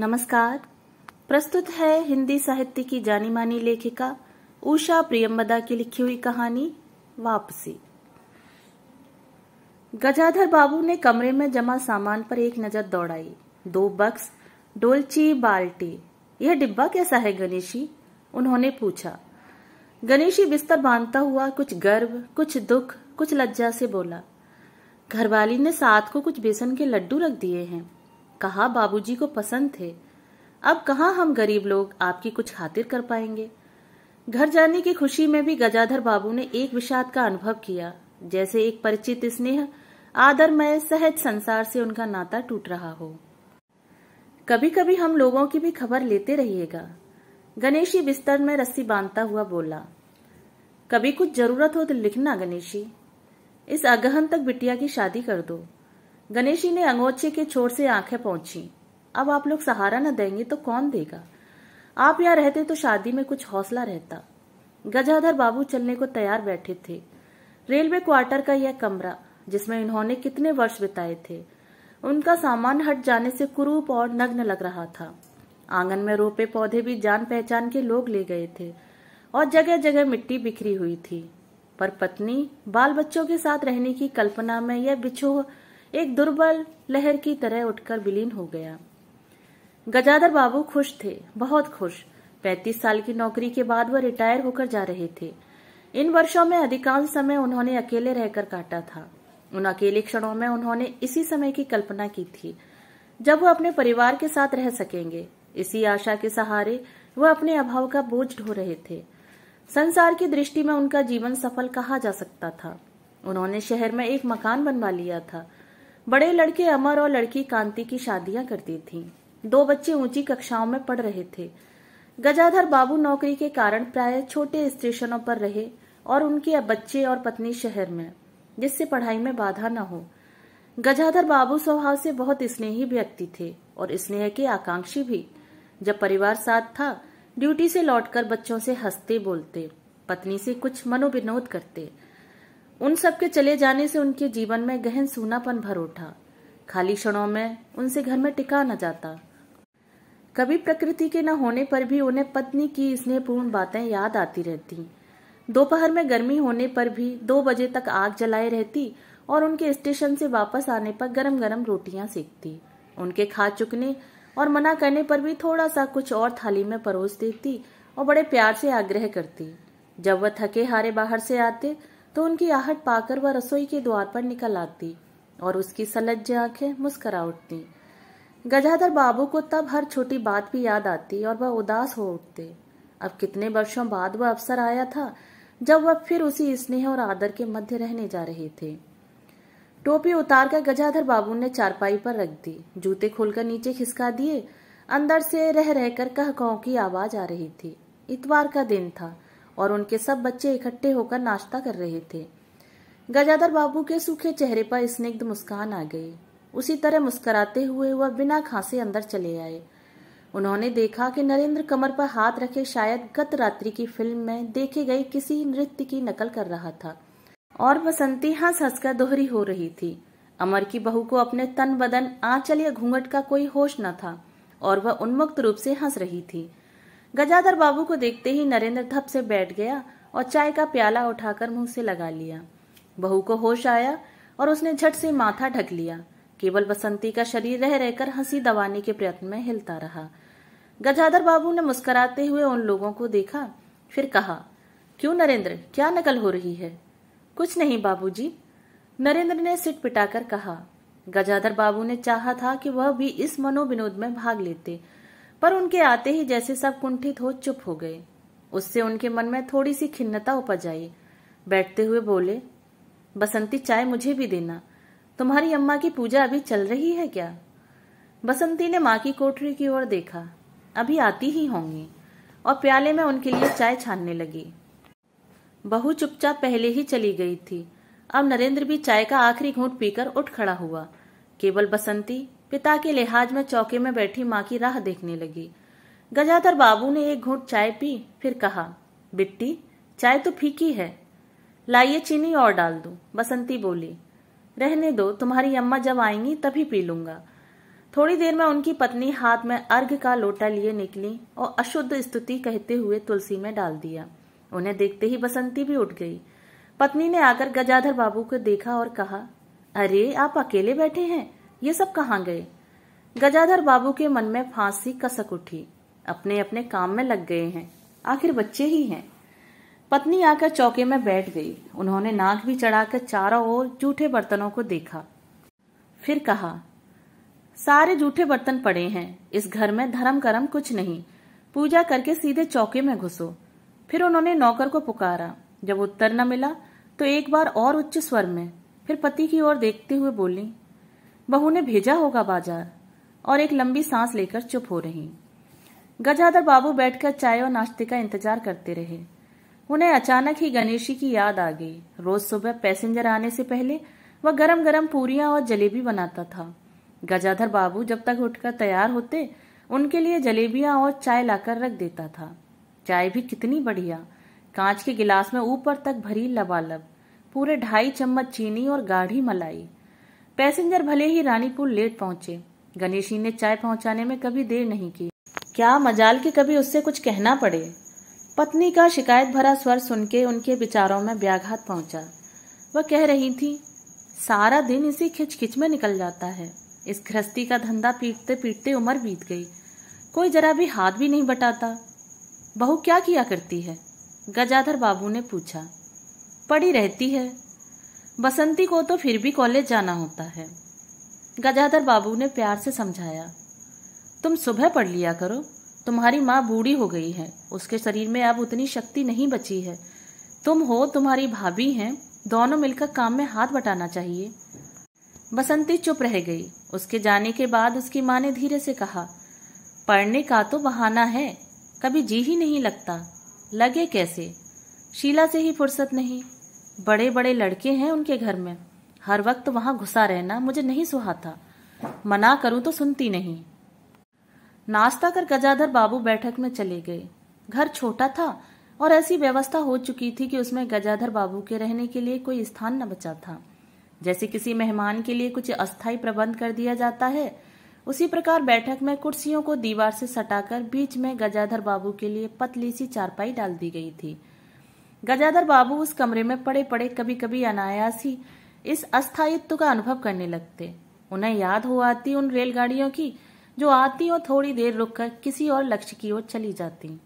नमस्कार प्रस्तुत है हिंदी साहित्य की जानी मानी लेखिका उषा प्रियम्बदा की लिखी हुई कहानी वापसी गजाधर बाबू ने कमरे में जमा सामान पर एक नजर दौड़ाई दो बक्स डोलची बाल्टी यह डिब्बा कैसा है गणेशी उन्होंने पूछा गणेशी बिस्तर बांधता हुआ कुछ गर्व कुछ दुख कुछ लज्जा से बोला घरवाली ने साथ को कुछ बेसन के लड्डू रख दिए हैं कहा बाबूजी को पसंद थे अब कहा हम गरीब लोग आपकी कुछ खातिर कर पाएंगे घर जाने की खुशी में भी गजाधर बाबू ने एक विषाद का अनुभव किया जैसे एक परिचित स्नेह आदरमय सहज संसार से उनका नाता टूट रहा हो कभी कभी हम लोगों की भी खबर लेते रहिएगा गणेशी बिस्तर में रस्सी बांधता हुआ बोला कभी कुछ जरूरत हो तो लिखना गणेशी इस अगहन तक बिटिया की शादी कर दो गणेश जी ने अंगोछे के छोर से आंखें पहुंची अब आप लोग सहारा न देंगे तो कौन देगा आप यहाँ रहते तो शादी में कुछ हौसला रहता गजाधर बाबू चलने को तैयार बैठे थे रेलवे क्वार्टर का यह कमरा जिसमें इन्होंने कितने वर्ष बिताए थे उनका सामान हट जाने से कुरूप और नग्न लग रहा था आंगन में रोपे पौधे भी जान पहचान के लोग ले गए थे और जगह जगह मिट्टी बिखरी हुई थी पर पत्नी बाल बच्चों के साथ रहने की कल्पना में यह बिछोह एक दुर्बल लहर की तरह उठकर विलीन हो गया गजाधर बाबू खुश थे बहुत खुश पैतीस साल की नौकरी के बाद वह रिटायर होकर जा रहे थे इन वर्षों में अधिकांश समय उन्होंने अकेले रहकर काटा था उन अकेले क्षणों में उन्होंने इसी समय की कल्पना की थी जब वह अपने परिवार के साथ रह सकेंगे इसी आशा के सहारे वह अपने अभाव का बोझ ढो रहे थे संसार की दृष्टि में उनका जीवन सफल कहा जा सकता था उन्होंने शहर में एक मकान बनवा लिया था बड़े लड़के अमर और लड़की कांति की शादियां करती थीं। दो बच्चे ऊंची कक्षाओं में पढ़ रहे थे गजाधर बाबू नौकरी के कारण प्राय छोटे स्टेशनों पर रहे और उनके बच्चे और पत्नी शहर में जिससे पढ़ाई में बाधा न हो गजाधर बाबू स्वभाव से बहुत स्नेही व्यक्ति थे और स्नेह के आकांक्षी भी जब परिवार साथ था ड्यूटी से लौटकर बच्चों से हंसते बोलते पत्नी से कुछ मनोविनोद करते उन सबके चले जाने से उनके जीवन में गहन सूनापन भर उठा खाली क्षणों में उनसे घर में टिका न जाता कभी प्रकृति के न होने पर भी उन्हें पत्नी की स्नेहपूर्ण बातें याद आती रहती दोपहर में गर्मी होने पर भी दो बजे तक आग जलाए रहती और उनके स्टेशन से वापस आने पर गरम गरम रोटियां सेकती उनके खा चुकने और मना करने पर भी थोड़ा सा कुछ और थाली में परोस देती और बड़े प्यार से आग्रह करती जब वह थके हारे बाहर से आते तो उनकी आहट पाकर वह रसोई के द्वार पर निकल आती और उसकी सलज्ज आंखें मुस्करा उठती गजाधर बाबू को तब हर छोटी बात भी याद आती और वह उदास हो उठते अब कितने वर्षों बाद वह अवसर आया था जब वह फिर उसी स्नेह और आदर के मध्य रहने जा रहे थे टोपी उतार कर गजाधर बाबू ने चारपाई पर रख दी जूते खोलकर नीचे खिसका दिए अंदर से रह रहकर कह कौ की आवाज आ रही थी इतवार का दिन था और उनके सब बच्चे इकट्ठे होकर नाश्ता कर रहे थे गजाधर बाबू के सूखे चेहरे पर स्निग्ध मुस्कान आ गई उसी तरह मुस्कराते हुए वह बिना खांसे अंदर चले आए उन्होंने देखा कि नरेंद्र कमर पर हाथ रखे शायद गत रात्रि की फिल्म में देखे गए किसी नृत्य की नकल कर रहा था और बसंती हंस हंसकर दोहरी हो रही थी अमर की बहू को अपने तन बदन आंचल या घूंघट का कोई होश न था और वह उन्मुक्त रूप से हंस रही थी गजाधर बाबू को देखते ही नरेंद्र थप से बैठ गया और चाय का प्याला उठाकर मुंह से लगा लिया बहू को होश आया और उसने झट से माथा ढक लिया केवल बसंती का शरीर रह रहकर हंसी दबाने के प्रयत्न में हिलता रहा गजाधर बाबू ने मुस्कुराते हुए उन लोगों को देखा फिर कहा क्यों नरेंद्र क्या नकल हो रही है कुछ नहीं बाबू नरेंद्र ने सिट पिटाकर कहा गजाधर बाबू ने चाहा था कि वह भी इस मनोविनोद में भाग लेते पर उनके आते ही जैसे सब कुंठित हो चुप हो गए उससे उनके मन में थोड़ी सी खिन्नता उपज आई बैठते हुए बोले बसंती चाय मुझे भी देना तुम्हारी अम्मा की पूजा अभी चल रही है क्या बसंती ने माँ की कोठरी की ओर देखा अभी आती ही होंगी और प्याले में उनके लिए चाय छानने लगी बहु चुपचाप पहले ही चली गई थी अब नरेंद्र भी चाय का आखिरी घूंट पीकर उठ खड़ा हुआ केवल बसंती पिता के लिहाज में चौके में बैठी माँ की राह देखने लगी गजाधर बाबू ने एक घूट चाय पी फिर कहा बिट्टी चाय तो फीकी है लाइए चीनी और डाल दू बसंती बोली रहने दो तुम्हारी अम्मा जब आएंगी तभी पी लूंगा थोड़ी देर में उनकी पत्नी हाथ में अर्घ का लोटा लिए निकली और अशुद्ध स्तुति कहते हुए तुलसी में डाल दिया उन्हें देखते ही बसंती भी उठ गई पत्नी ने आकर गजाधर बाबू को देखा और कहा अरे आप अकेले बैठे हैं ये सब कहाँ गए गजाधर बाबू के मन में फांसी कसक उठी अपने अपने काम में लग गए हैं आखिर बच्चे ही हैं पत्नी आकर चौके में बैठ गई उन्होंने नाक भी चढ़ाकर चारों ओर जूठे बर्तनों को देखा फिर कहा सारे जूठे बर्तन पड़े हैं इस घर में धर्म करम कुछ नहीं पूजा करके सीधे चौके में घुसो फिर उन्होंने नौकर को पुकारा जब उत्तर न मिला तो एक बार और उच्च स्वर में फिर पति की ओर देखते हुए बोली बहू ने भेजा होगा बाजार और एक लंबी सांस लेकर चुप हो रही गजाधर बाबू बैठकर चाय और नाश्ते का इंतजार करते रहे उन्हें अचानक ही गणेशी की याद आ गई रोज सुबह पैसेंजर आने से पहले वह गरम गरम पूरियां और जलेबी बनाता था गजाधर बाबू जब तक उठकर तैयार होते उनके लिए जलेबियां और चाय लाकर रख देता था चाय भी कितनी बढ़िया कांच के गिलास में ऊपर तक भरी लबालब पूरे ढाई चम्मच चीनी और गाढ़ी मलाई पैसेंजर भले ही रानीपुर लेट पहुंचे गणेशी ने चाय पहुंचाने में कभी देर नहीं की क्या मजाल के कभी उससे कुछ कहना पड़े पत्नी का शिकायत भरा स्वर सुन के उनके विचारों में व्याघात पहुंचा वह कह रही थी सारा दिन इसी खिचखिच में निकल जाता है इस गृहस्थी का धंधा पीटते पीटते उम्र बीत गई कोई जरा भी हाथ भी नहीं बटाता बहू क्या किया करती है गजाधर बाबू ने पूछा पड़ी रहती है बसंती को तो फिर भी कॉलेज जाना होता है गजाधर बाबू ने प्यार से समझाया तुम सुबह पढ़ लिया करो तुम्हारी माँ बूढ़ी हो गई है उसके शरीर में अब उतनी शक्ति नहीं बची है तुम हो तुम्हारी भाभी हैं दोनों मिलकर काम में हाथ बटाना चाहिए बसंती चुप रह गई उसके जाने के बाद उसकी माँ ने धीरे से कहा पढ़ने का तो बहाना है कभी जी ही नहीं लगता लगे कैसे शीला से ही फुर्सत नहीं बड़े बड़े लड़के हैं उनके घर में हर वक्त वहां घुसा रहना मुझे नहीं सुहाता मना करूं तो सुनती नहीं नाश्ता कर गजाधर बाबू बैठक में चले गए घर छोटा था और ऐसी व्यवस्था हो चुकी थी कि उसमें गजाधर बाबू के रहने के लिए कोई स्थान न बचा था जैसे किसी मेहमान के लिए कुछ अस्थायी प्रबंध कर दिया जाता है उसी प्रकार बैठक में कुर्सियों को दीवार से सटाकर बीच में गजाधर बाबू के लिए पतली सी चारपाई डाल दी गई थी गजाधर बाबू उस कमरे में पड़े पड़े कभी कभी अनायास ही इस अस्थायित्व का अनुभव करने लगते उन्हें याद हो आती उन रेलगाड़ियों की जो आती और थोड़ी देर रुककर किसी और लक्ष्य की ओर चली जाती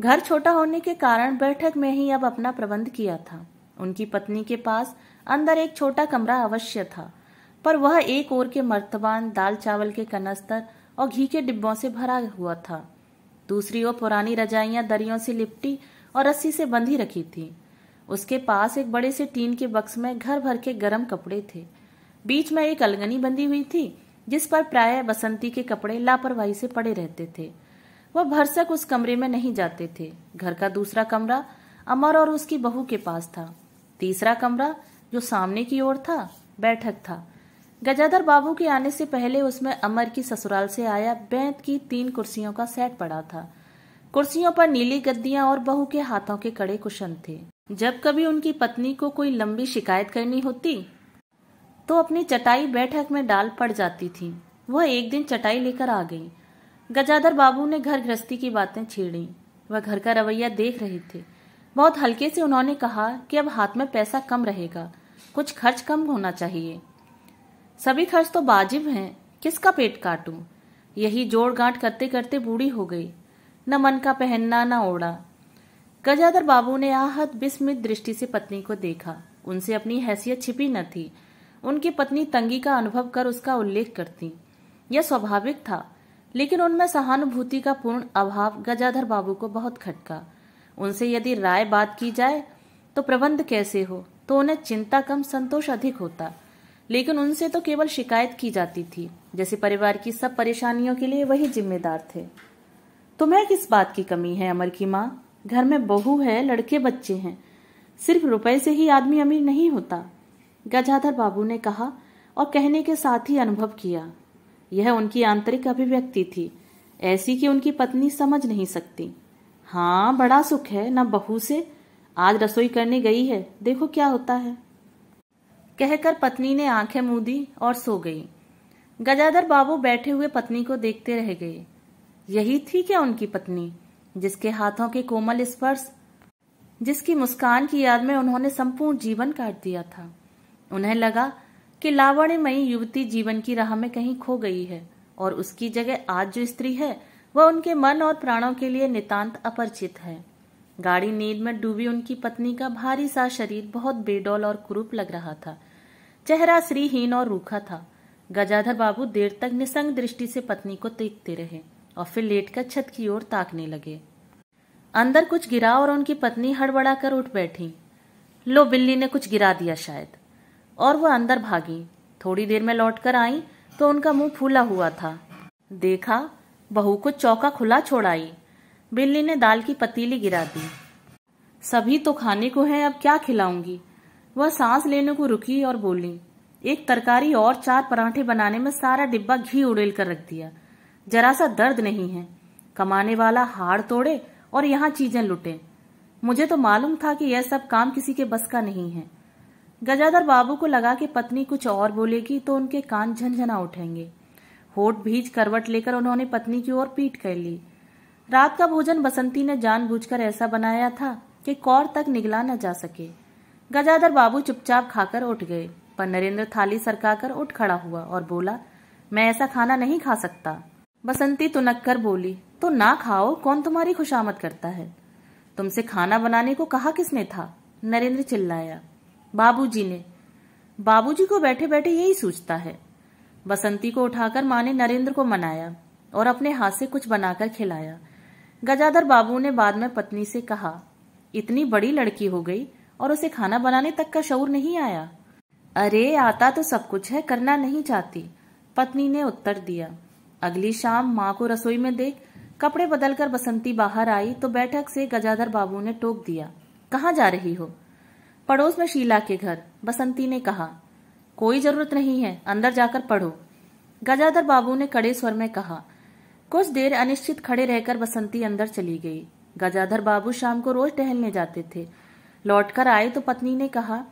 घर छोटा होने के कारण बैठक में ही अब अपना प्रबंध किया था उनकी पत्नी के पास अंदर एक छोटा कमरा अवश्य था पर वह एक ओर के मर्तबान दाल चावल के कनस्तर और घी के डिब्बों से भरा हुआ था दूसरी ओर पुरानी रजाइयां दरियों से लिपटी और रस्सी से बंधी रखी थी उसके पास एक बड़े से टीन के बक्स में घर भर के गर्म कपड़े थे बीच में एक अलगनी बंधी हुई थी जिस पर प्राय बसंती के कपड़े लापरवाही से पड़े रहते थे वह भरसक उस कमरे में नहीं जाते थे घर का दूसरा कमरा अमर और उसकी बहू के पास था तीसरा कमरा जो सामने की ओर था बैठक था गजाधर बाबू के आने से पहले उसमें अमर की ससुराल से आया बैंत की तीन कुर्सियों का सेट पड़ा था कुर्सियों पर नीली गद्दियां और बहू के हाथों के कड़े कुशन थे जब कभी उनकी पत्नी को कोई लंबी शिकायत करनी होती तो अपनी चटाई बैठक में डाल पड़ जाती थी वह एक दिन चटाई लेकर आ गई गजाधर बाबू ने घर गृहस्थी की बातें छेड़ी वह घर का रवैया देख रहे थे बहुत हल्के से उन्होंने कहा कि अब हाथ में पैसा कम रहेगा कुछ खर्च कम होना चाहिए सभी खर्च तो वाजिब हैं किसका पेट काटूं यही जोड़ गांठ करते करते बूढ़ी हो गई न मन का पहनना न ओढ़ा गजाधर बाबू ने आहत विस्मित दृष्टि से पत्नी को देखा उनसे अपनी हैसियत छिपी न थी उनकी पत्नी तंगी का अनुभव कर उसका उल्लेख करती यह स्वाभाविक था लेकिन उनमें सहानुभूति का पूर्ण अभाव गजाधर बाबू को बहुत खटका उनसे यदि राय बात की जाए तो प्रबंध कैसे हो तो उन्हें चिंता कम संतोष अधिक होता लेकिन उनसे तो केवल शिकायत की जाती थी जैसे परिवार की सब परेशानियों के लिए वही जिम्मेदार थे तुम्हें किस बात की कमी है अमर की माँ घर में बहू है लड़के बच्चे हैं सिर्फ रुपए से ही आदमी अमीर नहीं होता गजाधर बाबू ने कहा और कहने के साथ ही अनुभव किया यह उनकी आंतरिक अभिव्यक्ति थी ऐसी कि उनकी पत्नी समझ नहीं सकती हाँ बड़ा सुख है न बहू से आज रसोई करने गई है देखो क्या होता है कहकर पत्नी ने आंखें मूंदी और सो गई गजाधर बाबू बैठे हुए पत्नी को देखते रह गए यही थी क्या उनकी पत्नी जिसके हाथों के कोमल स्पर्श जिसकी मुस्कान की याद में उन्होंने संपूर्ण जीवन काट दिया था उन्हें लगा कि लावण्यमयी युवती जीवन की राह में कहीं खो गई है और उसकी जगह आज जो स्त्री है वह उनके मन और प्राणों के लिए नितांत अपरिचित है गाड़ी नींद में डूबी उनकी पत्नी का भारी सा शरीर बहुत बेडौल और कुरूप लग रहा था चेहरा श्रीहीन और रूखा था गजाधर बाबू देर तक निसंग दृष्टि से पत्नी को देखते रहे और फिर लेटकर छत की ओर ताकने लगे अंदर कुछ गिरा और उनकी पत्नी हड़बड़ाकर उठ बैठी लो बिल्ली ने कुछ गिरा दिया शायद और वह अंदर भागी थोड़ी देर में लौटकर आई तो उनका मुंह फूला हुआ था देखा बहू को चौका खुला छोड़ाई बिल्ली ने दाल की पतीली गिरा दी सभी तो खाने को है अब क्या खिलाऊंगी वह सांस लेने को रुकी और बोली एक तरकारी और चार पराठे बनाने में सारा डिब्बा घी उड़ेल कर रख दिया जरा सा दर्द नहीं है कमाने वाला हाड़ तोड़े और यहाँ चीजें लुटे मुझे तो मालूम था कि यह सब काम किसी के बस का नहीं है गजाधर बाबू को लगा कि पत्नी कुछ और बोलेगी तो उनके कान झंझना उठेंगे होठ भीज करवट लेकर उन्होंने पत्नी की ओर पीट कर ली रात का भोजन बसंती ने जानबूझकर ऐसा बनाया था कि कौर तक निगला न जा सके गजाधर बाबू चुपचाप खाकर उठ गए पर नरेंद्र थाली सरकाकर उठ खड़ा हुआ और बोला मैं ऐसा खाना नहीं खा सकता बसंती तुनक्कर बोली तो ना खाओ कौन तुम्हारी खुशामद करता है तुमसे खाना बनाने को कहा किसने था नरेंद्र चिल्लाया बाबूजी ने बाबूजी को बैठे बैठे यही सोचता है बसंती को उठाकर माँ ने नरेंद्र को मनाया और अपने हाथ से कुछ बनाकर खिलाया गजाधर बाबू ने बाद में पत्नी से कहा इतनी बड़ी लड़की हो गई और उसे खाना बनाने तक का शौर नहीं आया अरे आता तो सब कुछ है करना नहीं चाहती पत्नी ने उत्तर दिया अगली शाम माँ को रसोई में देख कपड़े बदलकर बसंती बाहर आई तो बैठक से गजाधर बाबू ने टोक दिया कहाँ जा रही हो पड़ोस में शीला के घर बसंती ने कहा कोई जरूरत नहीं है अंदर जाकर पढ़ो गजाधर बाबू ने कड़े स्वर में कहा कुछ देर अनिश्चित खड़े रहकर बसंती अंदर चली गई गजाधर बाबू शाम को रोज टहलने जाते थे लौटकर आए तो पत्नी ने कहा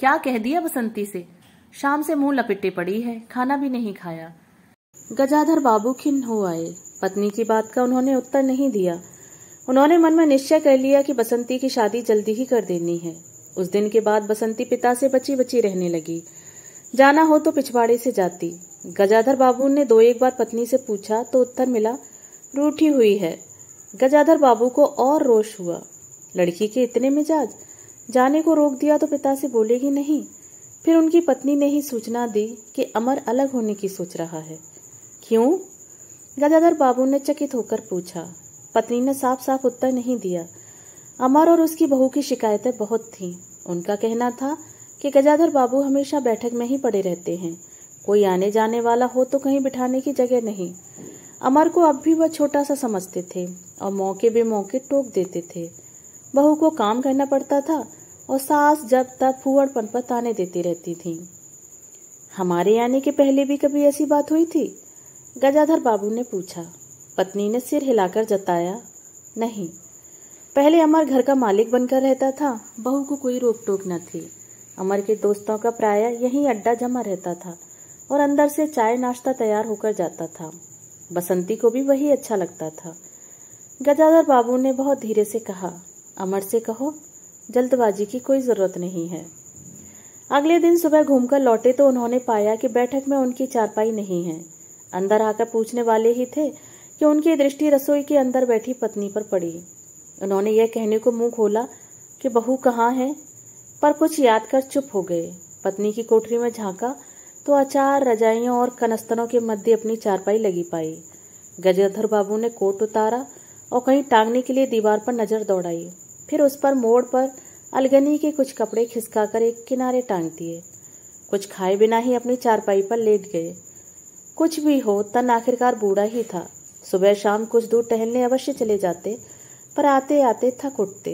क्या कह दिया बसंती से शाम से मुंह लपेटे पड़ी है खाना भी नहीं खाया गजाधर बाबू खिन्न हो आए पत्नी की बात का उन्होंने उत्तर नहीं दिया उन्होंने मन में निश्चय कर लिया कि बसंती की शादी जल्दी ही कर देनी है उस दिन के बाद बसंती पिता से बची बची रहने लगी जाना हो तो पिछवाड़े से जाती गजाधर बाबू ने दो एक बार पत्नी से पूछा तो उत्तर मिला रूठी हुई है गजाधर बाबू को और रोष हुआ लड़की के इतने मिजाज जाने को रोक दिया तो पिता से बोलेगी नहीं फिर उनकी पत्नी ने ही सूचना दी कि अमर अलग होने की सोच रहा है क्यों गदाधर बाबू ने चकित होकर पूछा पत्नी ने साफ साफ उत्तर नहीं दिया अमर और उसकी बहू की शिकायतें बहुत थीं। उनका कहना था कि गजाधर बाबू हमेशा बैठक में ही पड़े रहते हैं कोई आने जाने वाला हो तो कहीं बिठाने की जगह नहीं अमर को अब भी वह छोटा सा समझते थे और मौके बेमौके टोक देते थे बहू को काम करना पड़ता था और सास जब तब फूअड़पन पर ताने देती रहती थी हमारे आने के पहले भी कभी ऐसी बात हुई थी गजाधर बाबू ने पूछा पत्नी ने सिर हिलाकर जताया नहीं पहले अमर घर का मालिक बनकर रहता था बहू को कोई रोक टोक न थी अमर के दोस्तों का प्राय यही अड्डा जमा रहता था और अंदर से चाय नाश्ता तैयार होकर जाता था बसंती को भी वही अच्छा लगता था गजाधर बाबू ने बहुत धीरे से कहा अमर से कहो जल्दबाजी की कोई जरूरत नहीं है अगले दिन सुबह घूमकर लौटे तो उन्होंने पाया कि बैठक में उनकी चारपाई नहीं है अंदर आकर पूछने वाले ही थे कि उनकी दृष्टि रसोई के अंदर बैठी पत्नी पर पड़ी उन्होंने यह कहने को मुंह खोला कि बहू कहाँ है पर कुछ याद कर चुप हो गए पत्नी की कोठरी में झांका तो अचार रजाइयों और कनस्तनों के मध्य अपनी चारपाई लगी पाई गजरधर बाबू ने कोट उतारा और कहीं टांगने के लिए दीवार पर नजर दौड़ाई फिर उस पर मोड़ पर अलगनी के कुछ कपड़े खिसकाकर एक किनारे टांग दिए कुछ खाए बिना ही अपनी चारपाई पर लेट गए कुछ भी हो तन आखिरकार बूढ़ा ही था सुबह शाम कुछ दूर टहलने अवश्य चले जाते पर आते आते थक उठते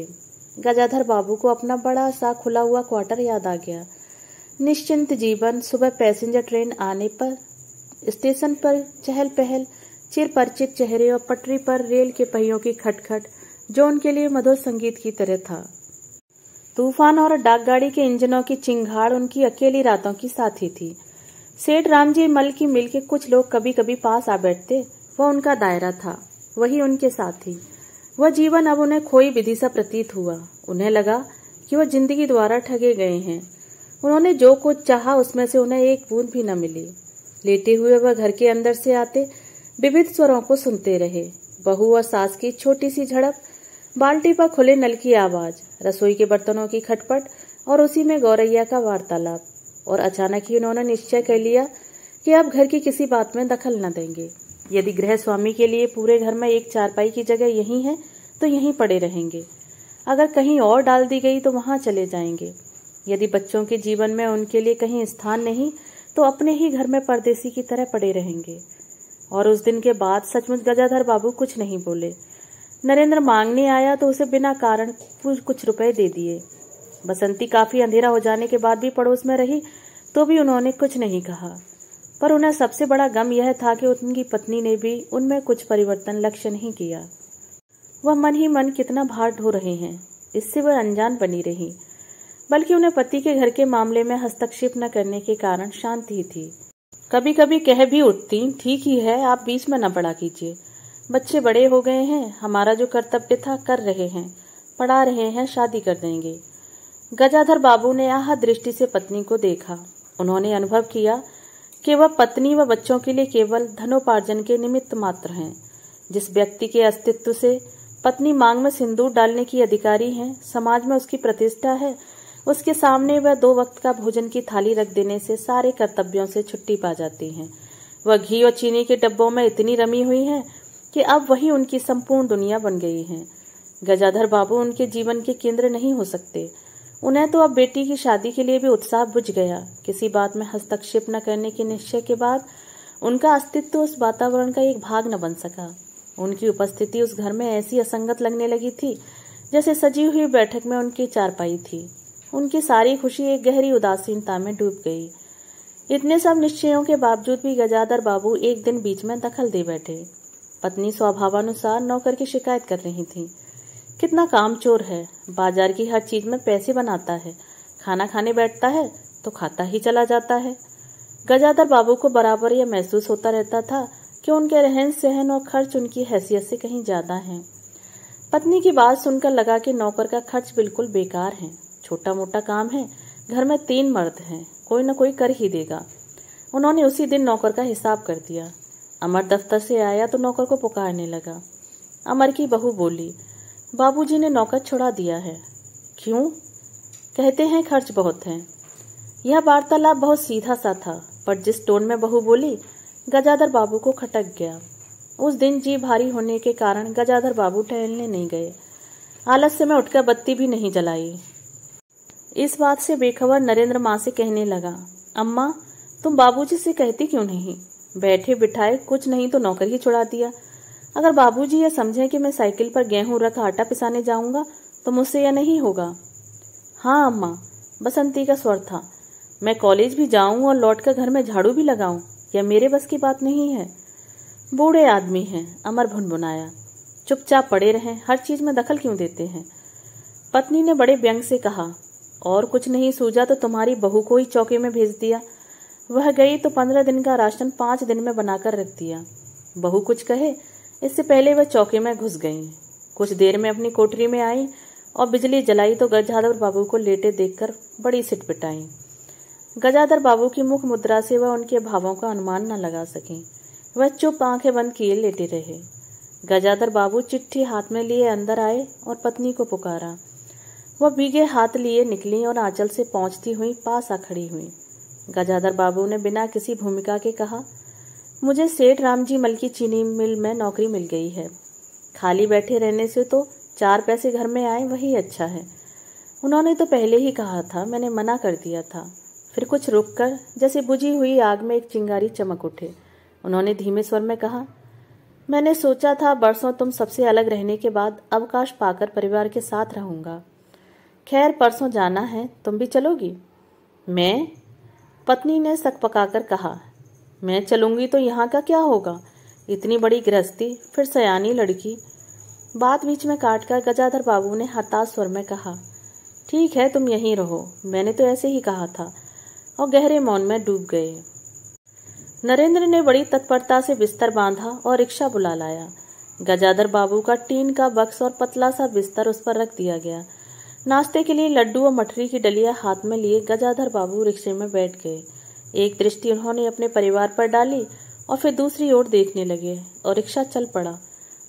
गजाधर बाबू को अपना बड़ा सा खुला हुआ क्वार्टर याद आ गया निश्चिंत जीवन सुबह पैसेंजर ट्रेन आने पर स्टेशन पर चहल पहल चिर परिचित चेहरे और पटरी पर रेल के पहियों की खटखट जो उनके लिए मधुर संगीत की तरह था तूफान और डाक गाड़ी के इंजनों की चिंगाड़ उनकी अकेली रातों की साथी थी सेठ रामजी मल की मिल के कुछ लोग कभी कभी पास आ बैठते वह उनका दायरा था वही उनके साथ थी वह जीवन अब उन्हें खोई विधि सा प्रतीत हुआ उन्हें लगा कि वह जिंदगी द्वारा ठगे गए हैं उन्होंने जो कुछ चाहा उसमें से उन्हें एक बूंद भी न मिली लेटे हुए वह घर के अंदर से आते विविध स्वरों को सुनते रहे बहू और सास की छोटी सी झड़प बाल्टी पर खुले नल की आवाज रसोई के बर्तनों की खटपट और उसी में गौरैया का वार्तालाप और अचानक ही उन्होंने निश्चय कर लिया कि आप घर की किसी बात में दखल न देंगे यदि गृह स्वामी के लिए पूरे घर में एक चारपाई की जगह यही है तो यहीं पड़े रहेंगे अगर कहीं और डाल दी गई तो वहां चले जाएंगे यदि बच्चों के जीवन में उनके लिए कहीं स्थान नहीं तो अपने ही घर में परदेसी की तरह पड़े रहेंगे और उस दिन के बाद सचमुच गजाधर बाबू कुछ नहीं बोले नरेंद्र मांगने आया तो उसे बिना कारण कुछ रुपए दे दिए बसंती काफी अंधेरा हो जाने के बाद भी पड़ोस में रही तो भी उन्होंने कुछ नहीं कहा पर उन्हें सबसे बड़ा गम यह था कि उनकी पत्नी ने भी उनमें कुछ परिवर्तन लक्ष्य नहीं किया वह मन ही मन कितना भार ढो रहे हैं इससे वह अनजान बनी रही बल्कि उन्हें पति के घर के मामले में हस्तक्षेप न करने के कारण शांति ही थी कभी कभी कह भी उठती ठीक ही है आप बीच में न पड़ा कीजिए बच्चे बड़े हो गए हैं हमारा जो कर्तव्य था कर रहे हैं पढ़ा रहे हैं शादी कर देंगे गजाधर बाबू ने आह दृष्टि से पत्नी को देखा उन्होंने अनुभव किया कि वह पत्नी व बच्चों के लिए केवल धनोपार्जन के निमित्त मात्र हैं जिस व्यक्ति के अस्तित्व से पत्नी मांग में सिंदूर डालने की अधिकारी है समाज में उसकी प्रतिष्ठा है उसके सामने वह दो वक्त का भोजन की थाली रख देने से सारे कर्तव्यों से छुट्टी पा जाती है वह घी और चीनी के डब्बों में इतनी रमी हुई है कि अब वही उनकी संपूर्ण दुनिया बन गई है गजाधर बाबू उनके जीवन के केंद्र नहीं हो सकते उन्हें तो अब बेटी की शादी के लिए भी उत्साह बुझ गया किसी बात में हस्तक्षेप न करने के निश्चय के बाद उनका अस्तित्व उस वातावरण का एक भाग न बन सका उनकी उपस्थिति उस घर में ऐसी असंगत लगने लगी थी जैसे सजी हुई बैठक में उनकी चारपाई थी उनकी सारी खुशी एक गहरी उदासीनता में डूब गई इतने सब निश्चयों के बावजूद भी गजादर बाबू एक दिन बीच में दखल दे बैठे पत्नी स्वभावानुसार नौकर की शिकायत कर रही थी कितना काम चोर है बाजार की हर चीज में पैसे बनाता है खाना खाने बैठता है तो खाता ही चला जाता है गजाधर बाबू को बराबर यह महसूस होता रहता था कि उनके रहन सहन और खर्च उनकी हैसियत से कहीं ज्यादा हैं। पत्नी की बात सुनकर लगा कि नौकर का खर्च बिल्कुल बेकार है छोटा मोटा काम है घर में तीन मर्द हैं कोई ना कोई कर ही देगा उन्होंने उसी दिन नौकर का हिसाब कर दिया अमर दफ्तर से आया तो नौकर को पुकारने लगा अमर की बहू बोली बाबूजी ने नौकर छुड़ा दिया है क्यों कहते हैं खर्च बहुत है यह वार्तालाप बहुत सीधा सा था पर जिस टोन में बहू बोली गजाधर बाबू को खटक गया उस दिन जी भारी होने के कारण गजाधर बाबू टहलने नहीं गए आलस्य में उठकर बत्ती भी नहीं जलाई इस बात से बेखबर नरेंद्र माँ से कहने लगा अम्मा तुम बाबूजी से कहती क्यों नहीं बैठे बिठाए कुछ नहीं तो नौकर ही छुड़ा दिया अगर बाबूजी यह समझे कि मैं साइकिल पर गेहूं रख आटा पिसाने जाऊंगा तो मुझसे यह नहीं होगा हाँ अम्मा बसंती का स्वर था मैं कॉलेज भी जाऊं और लौटकर घर में झाड़ू भी लगाऊं यह मेरे बस की बात नहीं है बूढ़े आदमी हैं अमर भुनभुनाया चुपचाप पड़े रहें हर चीज में दखल क्यों देते हैं पत्नी ने बड़े व्यंग से कहा और कुछ नहीं सूझा तो तुम्हारी बहू को ही चौके में भेज दिया वह गई तो पंद्रह दिन का राशन पांच दिन में बनाकर रख दिया बहू कुछ कहे इससे पहले वह चौके में घुस गई कुछ देर में अपनी कोठरी में आई और बिजली जलाई तो गजाधर बाबू को लेटे देखकर बड़ी सिटपिटाई गजाधर बाबू की मुख मुद्रा से वह उनके भावों का अनुमान न लगा सकी वह चुप आंखें बंद किए लेटे रहे गजाधर बाबू चिट्ठी हाथ में लिए अंदर आए और पत्नी को पुकारा वह बीघे हाथ लिए निकली और आंचल से पहुंचती हुई पास आ खड़ी हुई गजाधर बाबू ने बिना किसी भूमिका के कहा मुझे सेठ रामजी मल की चीनी मिल में नौकरी मिल गई है खाली बैठे रहने से तो चार पैसे घर में आए वही अच्छा है उन्होंने तो पहले ही कहा था मैंने मना कर दिया था फिर कुछ रुक कर जैसे बुझी हुई आग में एक चिंगारी चमक उठे उन्होंने धीमे स्वर में कहा मैंने सोचा था बरसों तुम सबसे अलग रहने के बाद अवकाश पाकर परिवार के साथ रहूंगा खैर परसों जाना है तुम भी चलोगी मैं पत्नी ने सक पकाकर कहा मैं चलूँगी तो यहाँ का क्या होगा इतनी बड़ी गृहस्थी फिर सयानी लड़की बात बीच में काट कर गजाधर बाबू ने हताश स्वर में कहा ठीक है तुम यहीं रहो मैंने तो ऐसे ही कहा था और गहरे मौन में डूब गए नरेंद्र ने बड़ी तत्परता से बिस्तर बांधा और रिक्शा बुला लाया गजाधर बाबू का टीन का बक्स और पतला सा बिस्तर उस पर रख दिया गया नाश्ते के लिए लड्डू और मठरी की डलिया हाथ में लिए गजाधर बाबू रिक्शे में बैठ गए एक दृष्टि उन्होंने अपने परिवार पर डाली और फिर दूसरी ओर देखने लगे और रिक्शा चल पड़ा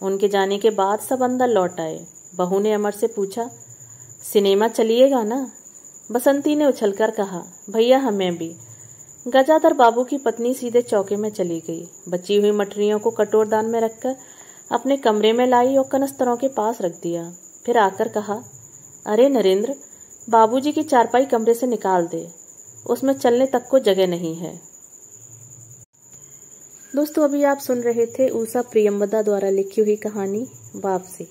उनके जाने के बाद सब अंदर लौट आए बहू ने अमर से पूछा सिनेमा चलिएगा ना बसंती ने उछलकर कहा भैया हमें भी गजाधर बाबू की पत्नी सीधे चौके में चली गई बची हुई मठरियों को कटोरदान में रखकर अपने कमरे में लाई और कनस्तरों के पास रख दिया फिर आकर कहा अरे नरेंद्र बाबूजी की चारपाई कमरे से निकाल दे उसमें चलने तक को जगह नहीं है दोस्तों अभी आप सुन रहे थे ऊषा प्रियम्बदा द्वारा लिखी हुई कहानी वापसी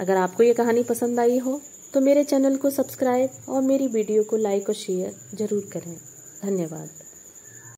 अगर आपको ये कहानी पसंद आई हो तो मेरे चैनल को सब्सक्राइब और मेरी वीडियो को लाइक और शेयर ज़रूर करें धन्यवाद